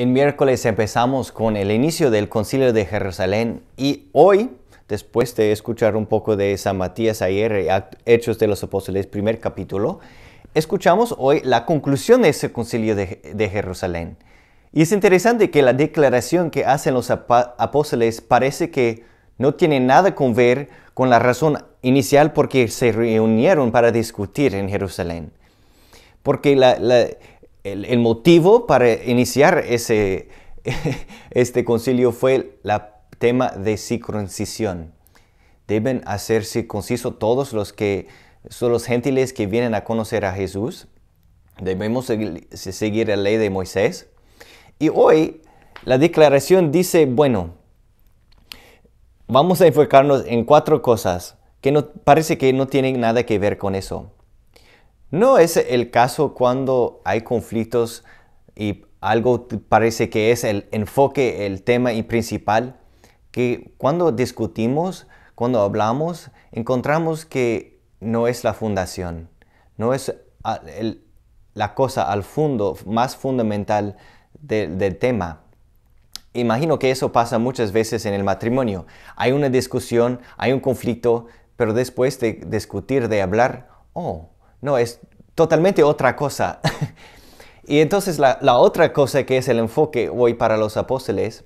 En miércoles empezamos con el inicio del concilio de Jerusalén y hoy, después de escuchar un poco de San Matías ayer, eh, Hechos de los Apóstoles, primer capítulo, escuchamos hoy la conclusión de ese concilio de, Jerusalén. Y es interesante que la declaración que hacen los apóstoles parece que no tiene nada que ver con la razón inicial por porque se reunieron para discutir en Jerusalén. Porque la, el, motivo para iniciar ese, este concilio fue el tema de circuncisión. Deben hacer circunciso todos los que son los gentiles que vienen a conocer a Jesús. Debemos seguir la ley de Moisés. Y hoy la declaración dice, bueno, vamos a enfocarnos en cuatro cosas que no, parece que no tienen nada que ver con eso. No es el caso cuando hay conflictos y algo parece que es el enfoque, el tema y principal, que cuando discutimos, cuando hablamos, encontramos que no es la fundación, no es la cosa al fondo más fundamental del tema. Imagino que eso pasa muchas veces en el matrimonio. Hay una discusión, hay un conflicto, pero después de discutir, de hablar, oh, no, es totalmente otra cosa. y entonces la, otra cosa que es el enfoque hoy para los apóstoles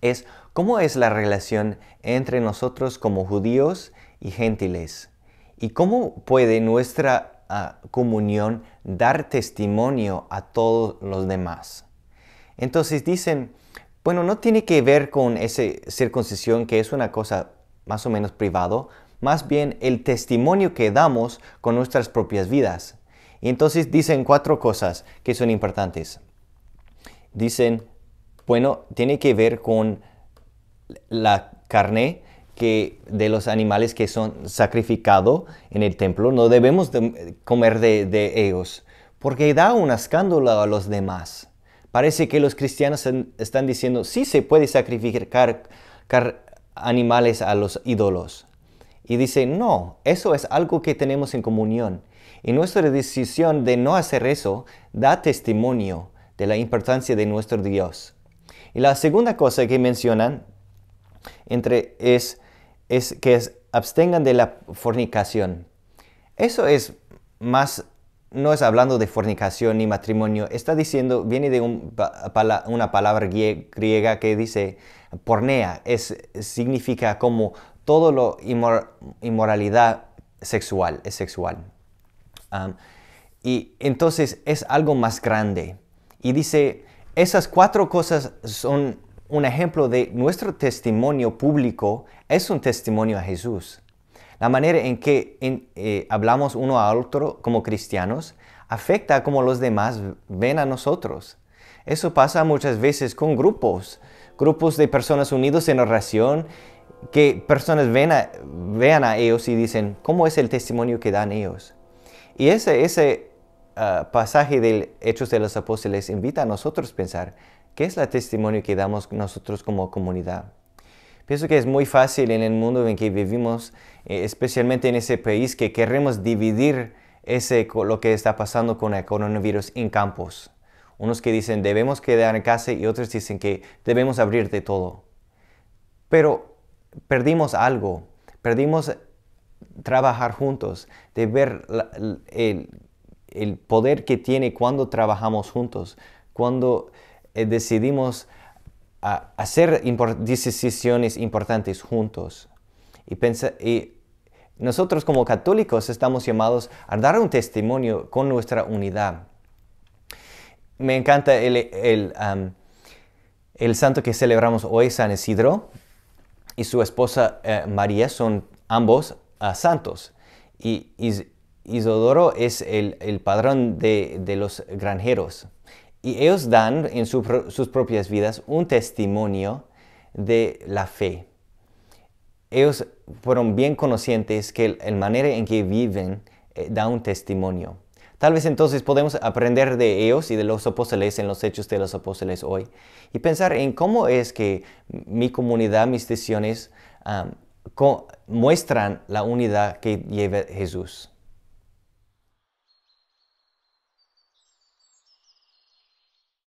es cómo es la relación entre nosotros como judíos y gentiles. Y cómo puede nuestra ah, comunión dar testimonio a todos los demás. Entonces dicen, bueno, no tiene que ver con esa circuncisión que es una cosa más o menos privado, más bien el testimonio que damos con nuestras propias vidas. Y entonces dicen cuatro cosas que son importantes. Dicen, bueno, tiene que ver con la carne que de los animales que son sacrificados en el templo. No debemos eh, comer de, de ellos porque da un escándalo a los demás. Parece que los cristianos están diciendo, sí se puede sacrificar animales a los ídolos, y dice, no, eso es algo que tenemos en comunión. Y nuestra decisión de no hacer eso da testimonio de la importancia de nuestro Dios. Y la segunda cosa que mencionan entre es, es que abstengan de la fornicación. Eso es más, no es hablando de fornicación ni matrimonio, está diciendo, viene de una palabra griega que dice pornea, es, significa como todo lo inmoralidad sexual es sexual. y entonces es algo más grande. Y dice, esas cuatro cosas son un ejemplo de nuestro testimonio público, es un testimonio a Jesús. La manera en que eh, hablamos uno a otro como cristianos afecta a cómo los demás ven a nosotros. Eso pasa muchas veces con grupos, grupos de personas unidos en oración que personas ven vean a ellos y dicen, ¿cómo es el testimonio que dan ellos? Y ese, ese ah, pasaje del Hechos de los Apóstoles invita a nosotros a pensar, ¿qué es el testimonio que damos nosotros como comunidad? Pienso que es muy fácil en el mundo en que vivimos, eh, especialmente en ese país, que queremos dividir ese, lo que está pasando con el coronavirus en campos. Unos que dicen debemos quedar en casa y otros dicen que debemos abrir de todo. Pero perdimos algo, perdimos trabajar juntos, de ver el, poder que tiene cuando trabajamos juntos, cuando eh, decidimos hacer decisiones importantes juntos. Y, nosotros como católicos estamos llamados a dar un testimonio con nuestra unidad. Me encanta el, el santo que celebramos hoy, San Isidro, y su esposa eh, María son ambos ah, santos. Y, Isidoro Isodoro es el, padrón de, los granjeros. Y ellos dan en sus propias vidas un testimonio de la fe. Ellos fueron bien conscientes que el manera en que viven eh, da un testimonio. Tal vez entonces podemos aprender de ellos y de los apóstoles en los hechos de los apóstoles hoy y pensar en cómo es que mi comunidad, mis decisiones ah, muestran la unidad que lleva Jesús.